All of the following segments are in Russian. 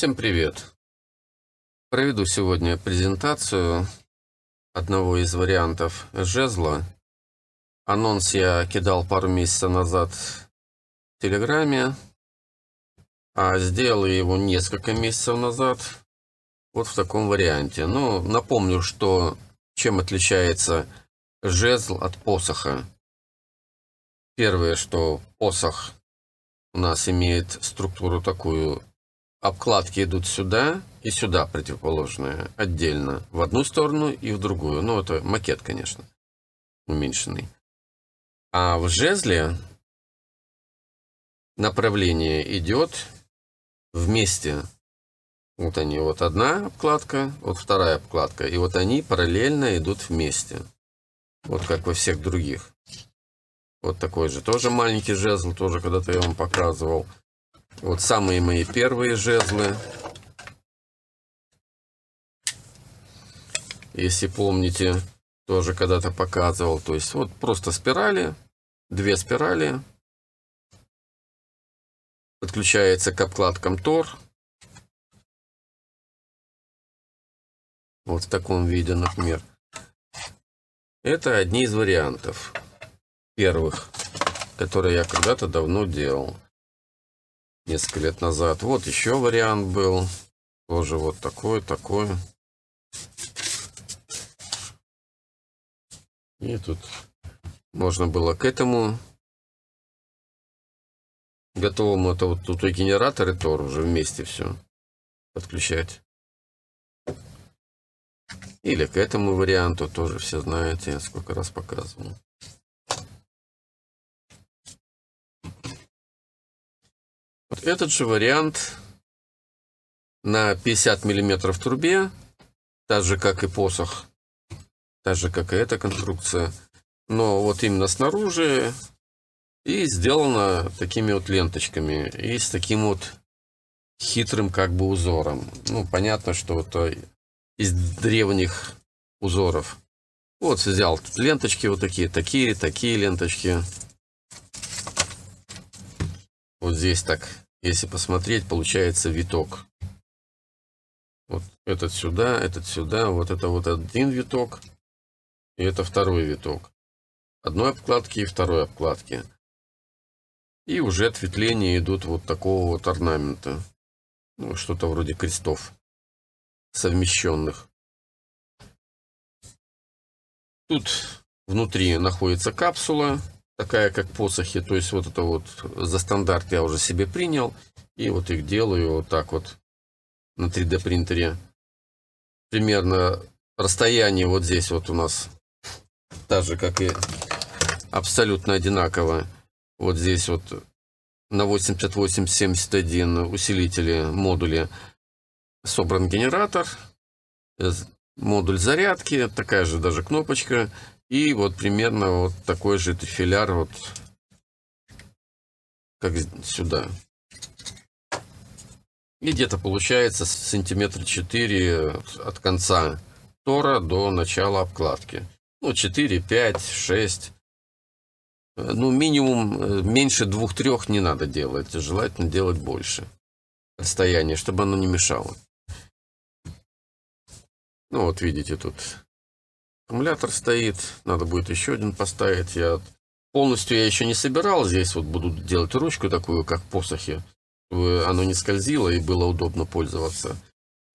Всем привет! Проведу сегодня презентацию одного из вариантов жезла. Анонс я кидал пару месяцев назад в Телеграме, а сделал его несколько месяцев назад вот в таком варианте. Ну, напомню, что чем отличается жезл от посоха. Первое, что посох у нас имеет структуру такую обкладки идут сюда и сюда противоположные, отдельно, в одну сторону и в другую. Ну, это макет, конечно, уменьшенный. А в жезле направление идет вместе. Вот они, вот одна обкладка, вот вторая обкладка. И вот они параллельно идут вместе. Вот как во всех других. Вот такой же тоже маленький жезл, тоже когда-то я вам показывал. Вот самые мои первые жезлы. Если помните, тоже когда-то показывал. То есть вот просто спирали, две спирали. Подключается к обкладкам Тор. Вот в таком виде, например. Это одни из вариантов первых, которые я когда-то давно делал несколько лет назад. Вот еще вариант был. Тоже вот такой, такой. И тут можно было к этому готовому, это вот тут и генератор, и тор уже вместе все подключать. Или к этому варианту тоже все знаете, сколько раз показывал. Вот этот же вариант на 50 миллиметров трубе, так же как и посох, так же как и эта конструкция, но вот именно снаружи и сделана такими вот ленточками и с таким вот хитрым как бы узором. Ну, понятно, что это из древних узоров. Вот взял ленточки вот такие, такие, такие ленточки. Вот здесь так если посмотреть, получается виток. Вот этот сюда, этот сюда, вот это вот один виток, и это второй виток. Одной обкладки и второй обкладки. И уже ответвления идут вот такого вот орнамента. Ну, что-то вроде крестов совмещенных. Тут внутри находится капсула, такая, как посохи, то есть вот это вот за стандарт я уже себе принял, и вот их делаю вот так вот на 3D принтере. Примерно расстояние вот здесь вот у нас так же, как и абсолютно одинаково. Вот здесь вот на 8871 усилители модули собран генератор, модуль зарядки, такая же даже кнопочка, и вот примерно вот такой же трифиляр вот как сюда. И где-то получается сантиметра 4 от конца тора до начала обкладки. Ну, 4, 5, 6. Ну, минимум э, меньше 2-3 не надо делать. Желательно делать больше расстояние, чтобы оно не мешало. Ну, вот видите тут Аккумулятор стоит, надо будет еще один поставить. Я полностью я еще не собирал, здесь вот буду делать ручку такую, как посохи, чтобы оно не скользило и было удобно пользоваться.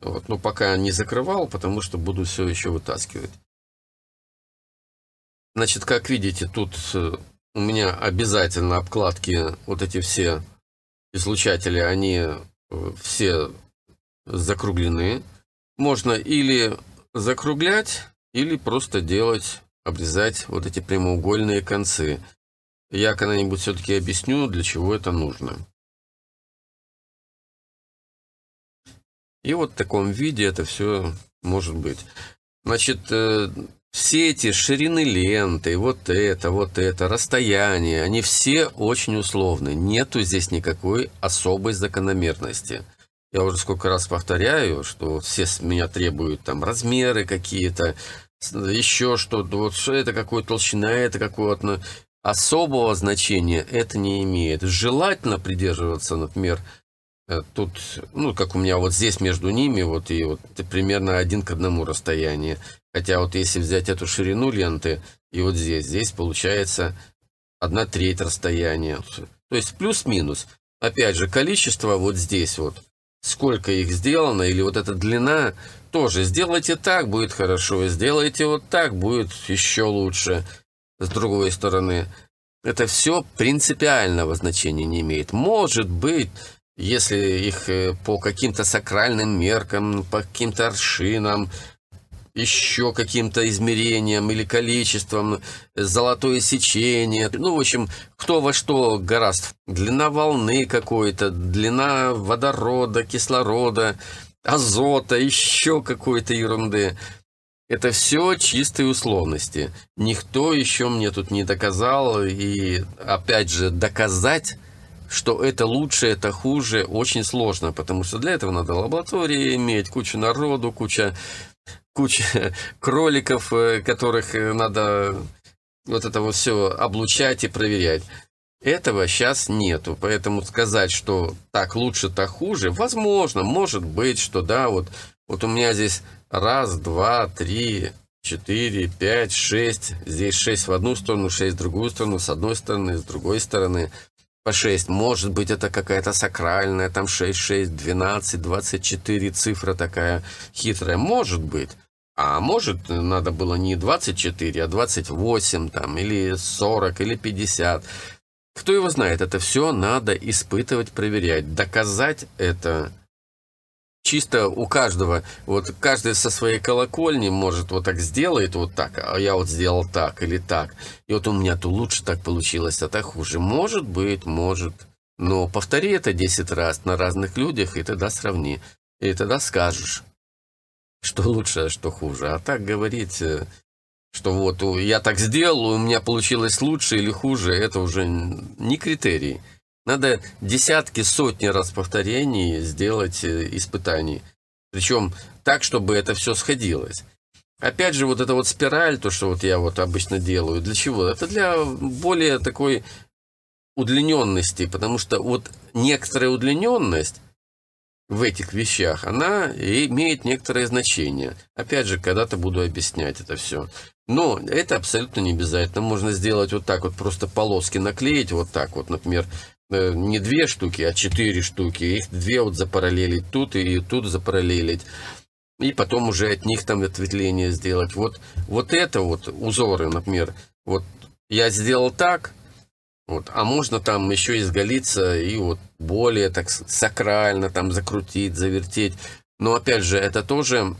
Вот. Но пока не закрывал, потому что буду все еще вытаскивать. Значит, как видите, тут э, у меня обязательно обкладки, вот эти все излучатели, они э, все закруглены. Можно или закруглять, или просто делать, обрезать вот эти прямоугольные концы. Я когда-нибудь все-таки объясню, для чего это нужно. И вот в таком виде это все может быть. Значит, э, все эти ширины ленты, вот это, вот это, расстояние, они все очень условны. Нету здесь никакой особой закономерности. Я уже сколько раз повторяю, что все меня требуют там размеры какие-то, еще что-то. Вот что это, какой толщина, это какое то ну, особого значения это не имеет. Желательно придерживаться, например, э, тут, ну, как у меня вот здесь между ними, вот и вот примерно один к одному расстояние. Хотя вот если взять эту ширину ленты и вот здесь, здесь получается одна треть расстояния. То есть плюс-минус. Опять же, количество вот здесь вот сколько их сделано, или вот эта длина, тоже сделайте так, будет хорошо, сделайте вот так, будет еще лучше. С другой стороны, это все принципиального значения не имеет. Может быть, если их э, по каким-то сакральным меркам, по каким-то аршинам, еще каким-то измерением или количеством, э, золотое сечение. Ну, в общем, кто во что гораст. Длина волны какой-то, длина водорода, кислорода, азота, еще какой-то ерунды. Это все чистые условности. Никто еще мне тут не доказал. И, опять же, доказать что это лучше, это хуже, очень сложно, потому что для этого надо лаборатории иметь, кучу народу, куча куча кроликов, э, которых э, надо вот это вот все облучать и проверять. Этого сейчас нету, поэтому сказать, что так лучше, так хуже, возможно, может быть, что да, вот, вот у меня здесь раз, два, три, четыре, пять, шесть, здесь шесть в одну сторону, шесть в другую сторону, с одной стороны, с другой стороны, по 6. Может быть, это какая-то сакральная, там 6, 6, 12, 24 цифра такая хитрая. Может быть. А может, надо было не 24, а 28, там, или 40, или 50. Кто его знает, это все надо испытывать, проверять. Доказать это чисто у каждого. Вот каждый со своей колокольни может вот так сделает вот так, а я вот сделал так или так. И вот у меня то лучше так получилось, а то хуже. Может быть, может. Но повтори это 10 раз на разных людях, и тогда сравни. И тогда скажешь, что лучше, а что хуже. А так говорить, э, что вот я так сделал, у меня получилось лучше или хуже, это уже не критерий. Надо десятки, сотни раз повторений сделать э, испытаний. Причем так, чтобы это все сходилось. Опять же, вот эта вот спираль, то, что вот я вот обычно делаю, для чего? Это для более такой удлиненности, потому что вот некоторая удлиненность, в этих вещах, она имеет некоторое значение. Опять же, когда-то буду объяснять это все. Но это абсолютно не обязательно. Можно сделать вот так вот, просто полоски наклеить вот так вот, например, э, не две штуки, а четыре штуки. Их две вот запараллелить тут и тут запараллелить. И потом уже от них там ответвление сделать. Вот, вот это вот узоры, например. Вот я сделал так, вот. А можно там еще изгалиться и вот более так сакрально там закрутить, завертеть. Но опять же, это тоже,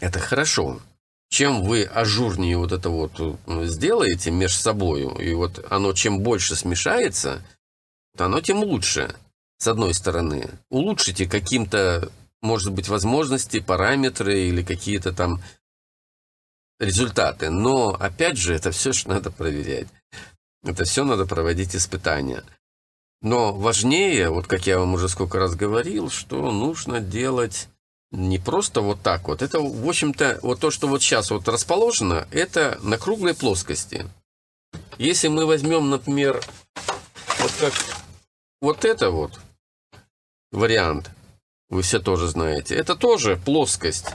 это хорошо. Чем вы ажурнее вот это вот э, сделаете между собой, и вот оно чем больше смешается, то оно тем лучше, с одной стороны. Улучшите каким-то, может быть, возможности, параметры или какие-то там результаты. Но, опять же, это все, же надо проверять. Это все надо проводить испытания. Но важнее, вот как я вам уже сколько раз говорил, что нужно делать не просто вот так вот. Это, в общем-то, вот то, что вот сейчас вот расположено, это на круглой плоскости. Если мы возьмем, например, вот как вот это вот вариант, вы все тоже знаете, это тоже плоскость,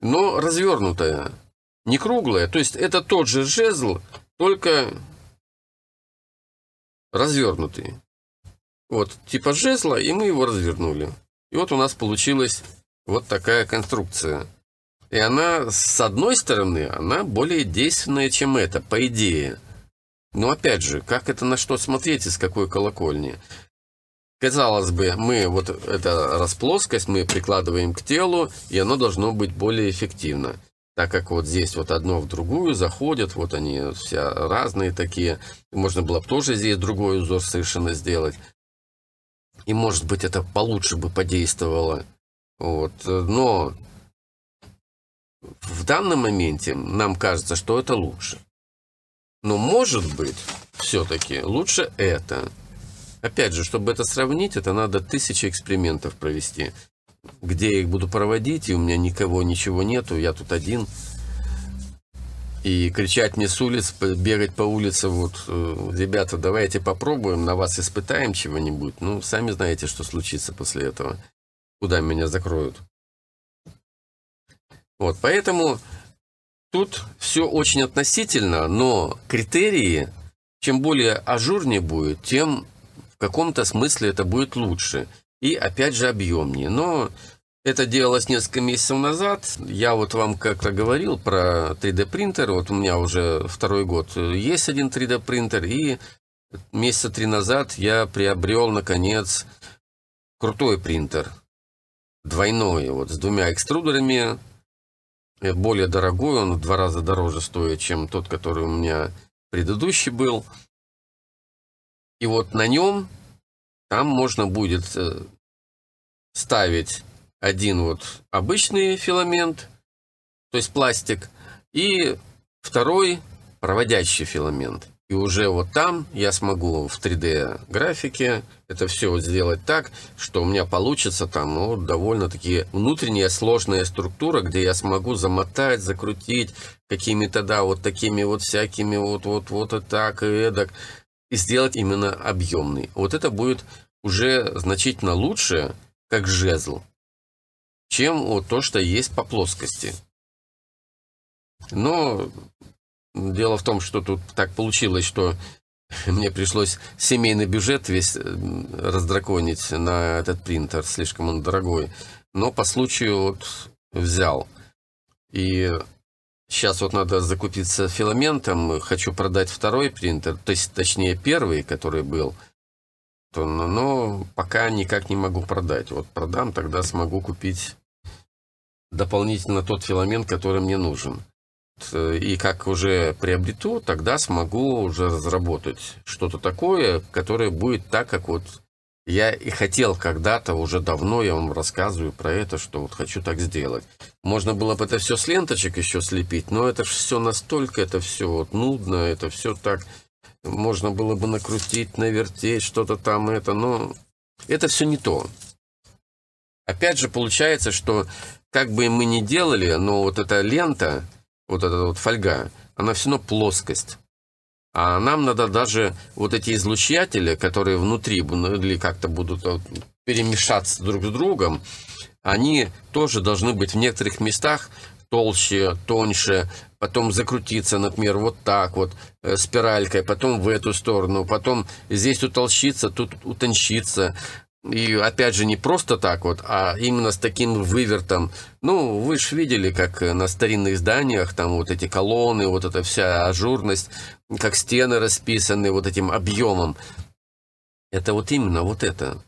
но развернутая, не круглая. То есть это тот же жезл, только развернутый. Вот, типа жезла, и мы его развернули. И вот у нас получилась вот такая конструкция. И она, с одной стороны, она более действенная, чем это, по идее. Но опять же, как это на что смотреть и с какой колокольни? Казалось бы, мы вот эта расплоскость мы прикладываем к телу, и оно должно быть более эффективно так как вот здесь вот одно в другую заходят, вот они все разные такие. Можно было бы тоже здесь другой узор совершенно сделать. И может быть это получше бы подействовало. Вот. Но в данном моменте нам кажется, что это лучше. Но может быть все-таки лучше это. Опять же, чтобы это сравнить, это надо тысячи экспериментов провести где я их буду проводить, и у меня никого, ничего нету, я тут один. И кричать мне с улиц, бегать по улице, вот, э, ребята, давайте попробуем, на вас испытаем чего-нибудь. Ну, сами знаете, что случится после этого. Куда меня закроют. Вот, поэтому тут все очень относительно, но критерии, чем более ажурнее будет, тем в каком-то смысле это будет лучше и опять же объемнее. Но это делалось несколько месяцев назад. Я вот вам как-то говорил про 3D принтер. Вот у меня уже второй год есть один 3D принтер. И месяца три назад я приобрел, наконец, крутой принтер. Двойной, вот с двумя экструдерами. Более дорогой, он в два раза дороже стоит, чем тот, который у меня предыдущий был. И вот на нем там можно будет э, ставить один вот обычный филамент, то есть пластик, и второй проводящий филамент. И уже вот там я смогу в 3D графике это все сделать так, что у меня получится там ну, довольно-таки внутренняя сложная структура, где я смогу замотать, закрутить какими-то, да, вот такими вот всякими вот-вот-вот и так, и эдак и сделать именно объемный. Вот это будет уже значительно лучше, как жезл, чем вот то, что есть по плоскости. Но дело в том, что тут так получилось, что мне пришлось семейный бюджет весь э, раздраконить на этот принтер, слишком он дорогой. Но по случаю вот взял. И Сейчас вот надо закупиться филаментом, хочу продать второй принтер, то есть, точнее, первый, который был. То, но, ну, но пока никак не могу продать. Вот продам, тогда смогу купить дополнительно тот филамент, который мне нужен. Э, и как уже приобрету, тогда смогу уже разработать что-то такое, которое будет так, как вот я и хотел когда-то, уже давно я вам рассказываю про это, что вот хочу так сделать. Можно было бы это все с ленточек еще слепить, но это же все настолько, это все вот нудно, это все так... Можно было бы накрутить, навертеть что-то там, это, но это все не то. Опять же, получается, что как бы мы ни делали, но вот эта лента, вот эта вот фольга, она все равно плоскость. А нам надо даже вот эти излучатели, которые внутри ну, или как-то будут э, перемешаться друг с другом, они тоже должны быть в некоторых местах толще, тоньше, потом закрутиться, например, вот так вот, э, спиралькой, потом в эту сторону, потом здесь утолщиться, тут утончиться. И опять же не просто так вот, а именно с таким вывертом. Ну, вы же видели, как э, на старинных зданиях там вот эти колонны, вот эта вся ажурность как стены расписаны вот этим объемом. Это вот именно вот это.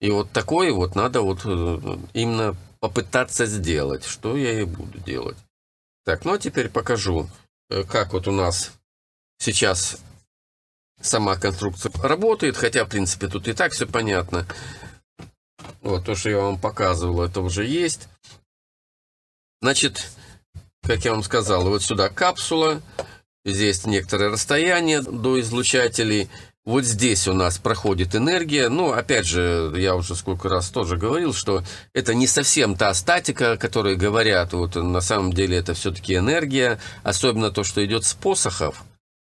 И вот такое вот надо вот э, именно попытаться сделать, что я и буду делать. Так, ну а теперь покажу, э, как вот у нас сейчас сама конструкция работает, хотя, в принципе, тут и так все понятно. Вот, то, что я вам показывал, это уже есть. Значит, как я вам сказал, вот сюда капсула, Здесь некоторое расстояние до излучателей. Вот здесь у нас проходит энергия. Но, ну, опять же, я уже сколько раз тоже говорил, что это не совсем та статика, о которой говорят. Вот на самом деле это все-таки энергия. Особенно то, что идет с посохов.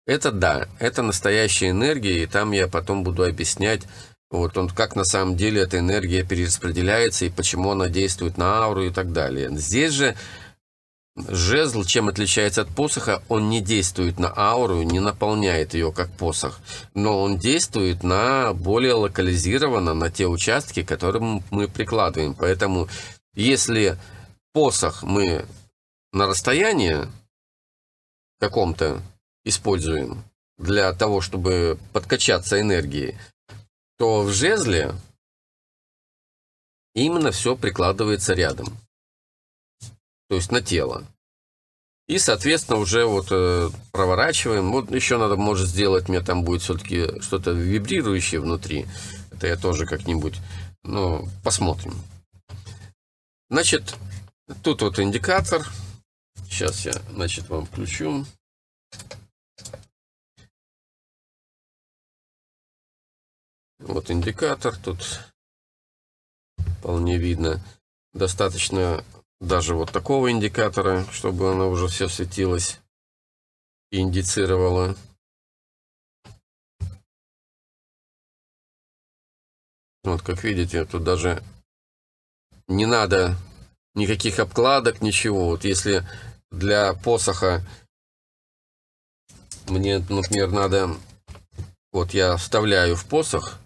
Это да, это настоящая энергия, и там я потом буду объяснять, вот он, как на самом деле эта энергия перераспределяется и почему она действует на ауру и так далее. Здесь же Жезл, чем отличается от посоха, он не действует на ауру, не наполняет ее как посох, но он действует на более локализированно, на те участки, которым мы прикладываем. Поэтому если посох мы на расстоянии каком-то используем для того, чтобы подкачаться энергией, то в жезле именно все прикладывается рядом то есть на тело. И, соответственно, уже вот э, проворачиваем. Вот еще надо, может, сделать, мне там будет все-таки что-то вибрирующее внутри. Это я тоже как-нибудь, ну, посмотрим. Значит, тут вот индикатор. Сейчас я, значит, вам включу. Вот индикатор тут вполне видно. Достаточно даже вот такого индикатора, чтобы оно уже все светилось и индицировало. Вот как видите, тут даже не надо никаких обкладок, ничего. Вот если для посоха мне, например, надо... Вот я вставляю в посох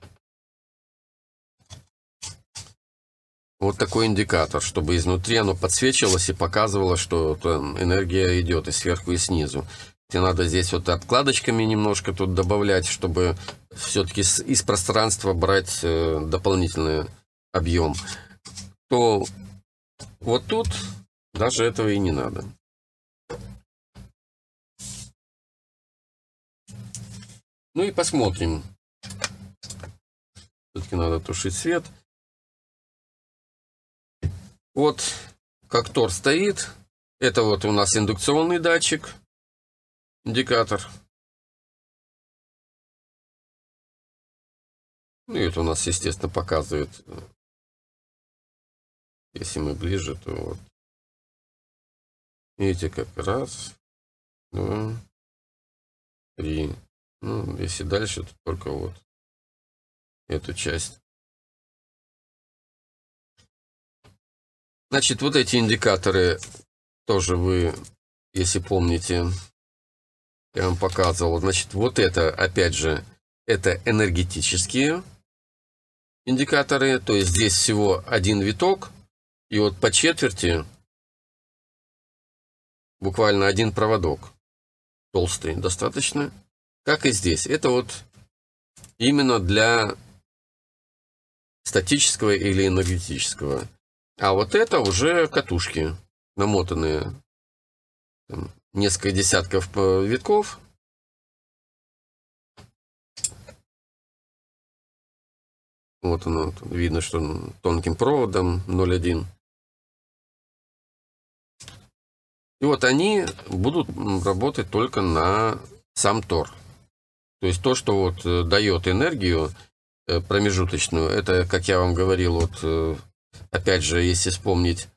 вот такой индикатор, чтобы изнутри оно подсвечивалось и показывало, что энергия идет и сверху, и снизу. Тебе надо здесь вот откладочками немножко тут добавлять, чтобы все-таки из пространства брать э, дополнительный объем. То вот тут даже этого и не надо. Ну и посмотрим. Все-таки надо тушить свет. Вот как тор стоит. Это вот у нас индукционный датчик, индикатор. Ну и это у нас, естественно, показывает. Если мы ближе, то вот. Видите, как раз, два, три. Ну, если дальше, то только вот эту часть. Значит, вот эти индикаторы тоже вы, если помните, я вам показывал. Значит, вот это, опять же, это энергетические индикаторы. То есть здесь всего один виток. И вот по четверти буквально один проводок. Толстый достаточно. Как и здесь. Это вот именно для статического или энергетического. А вот это уже катушки, намотанные там, несколько десятков витков. Вот оно, видно, что тонким проводом 0,1. И вот они будут работать только на сам тор. То есть то, что вот э, дает энергию э, промежуточную, это, как я вам говорил, вот э, Опять же, если вспомнить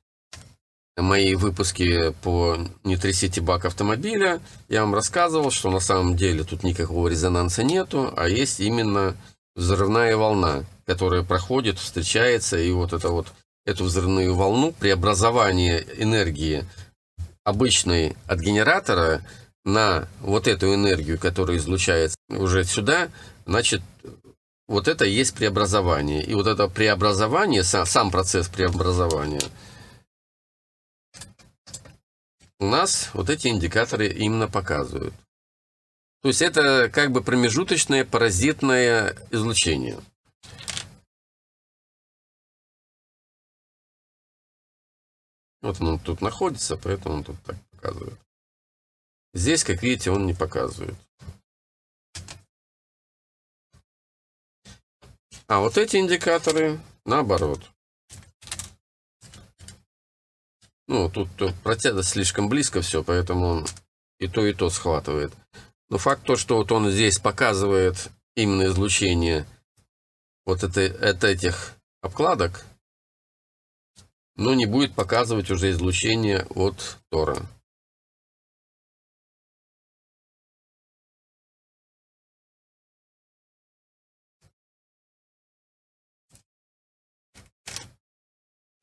мои выпуски по «Не трясите бак автомобиля», я вам рассказывал, что на самом деле тут никакого резонанса нету, а есть именно взрывная волна, которая проходит, встречается, и вот это вот эту взрывную волну преобразование энергии обычной от генератора на вот эту энергию, которая излучается уже сюда, значит, вот это и есть преобразование. И вот это преобразование, сам, процесс преобразования, у нас вот эти индикаторы именно показывают. То есть это как бы промежуточное паразитное излучение. Вот он тут находится, поэтому он тут так показывает. Здесь, как видите, он не показывает. А вот эти индикаторы наоборот. Ну, тут протяда слишком близко все, поэтому и то, и то схватывает. Но факт то, что вот он здесь показывает именно излучение вот это, от этих обкладок, но не будет показывать уже излучение от Тора.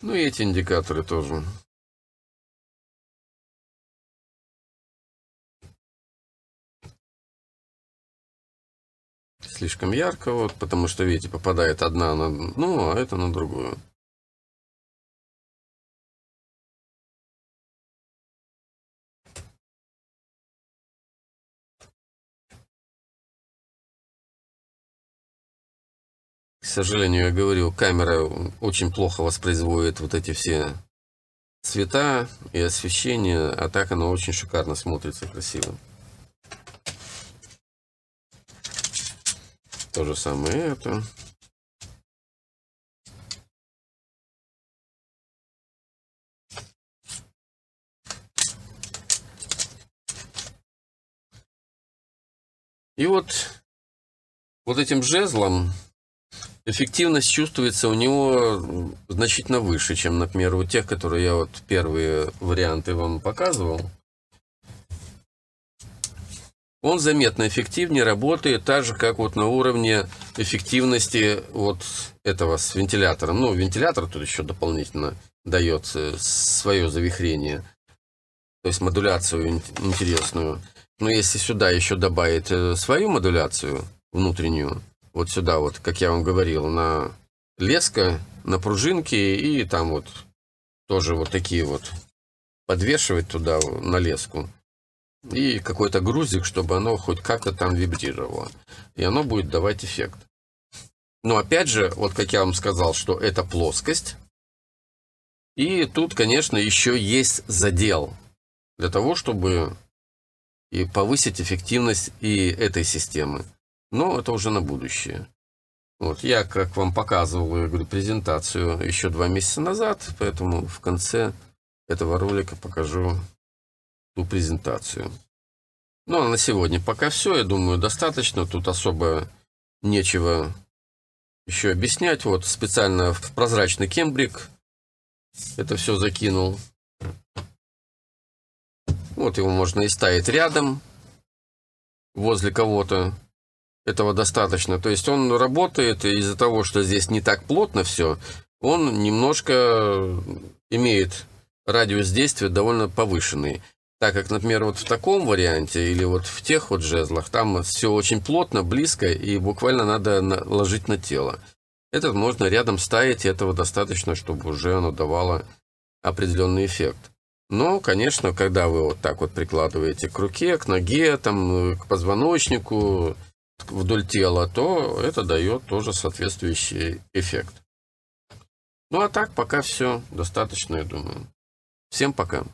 Ну и эти индикаторы тоже. Слишком ярко, вот, потому что, видите, попадает одна на одну, а это на другую. сожалению, я говорю, камера очень плохо воспроизводит вот эти все цвета и освещение, а так оно очень шикарно смотрится, красиво. То же самое это. И вот, вот этим жезлом эффективность чувствуется у него значительно выше, чем, например, у тех, которые я вот первые варианты вам показывал. Он заметно эффективнее работает, так же, как вот на уровне эффективности вот этого с вентилятором. Ну, вентилятор тут еще дополнительно дает э, свое завихрение, то есть модуляцию интересную. Но если сюда еще добавить э, свою модуляцию внутреннюю, вот сюда вот, как я вам говорил, на леска, на пружинки и там вот тоже вот такие вот подвешивать туда на леску и какой-то грузик, чтобы оно хоть как-то там вибрировало. И оно будет давать эффект. Но опять же, вот как я вам сказал, что это плоскость. И тут, конечно, еще есть задел для того, чтобы и повысить эффективность и этой системы. Но это уже на будущее. Вот, я, как вам показывал, я говорю, презентацию еще два месяца назад, поэтому в конце этого ролика покажу ту презентацию. Ну, а на сегодня пока все, я думаю, достаточно. Тут особо нечего еще объяснять. Вот специально в прозрачный кембрик это все закинул. Вот его можно и ставить рядом, возле кого-то. Этого достаточно. То есть он работает, из-за того, что здесь не так плотно все, он немножко имеет радиус действия довольно повышенный. Так как, например, вот в таком варианте или вот в тех вот жезлах, там все очень плотно, близко и буквально надо ложить на тело. Этот можно рядом ставить, и этого достаточно, чтобы уже оно давало определенный эффект. Но, конечно, когда вы вот так вот прикладываете к руке, к ноге, там, к позвоночнику, вдоль тела, то это дает тоже соответствующий эффект. Ну а так пока все достаточно, я думаю. Всем пока.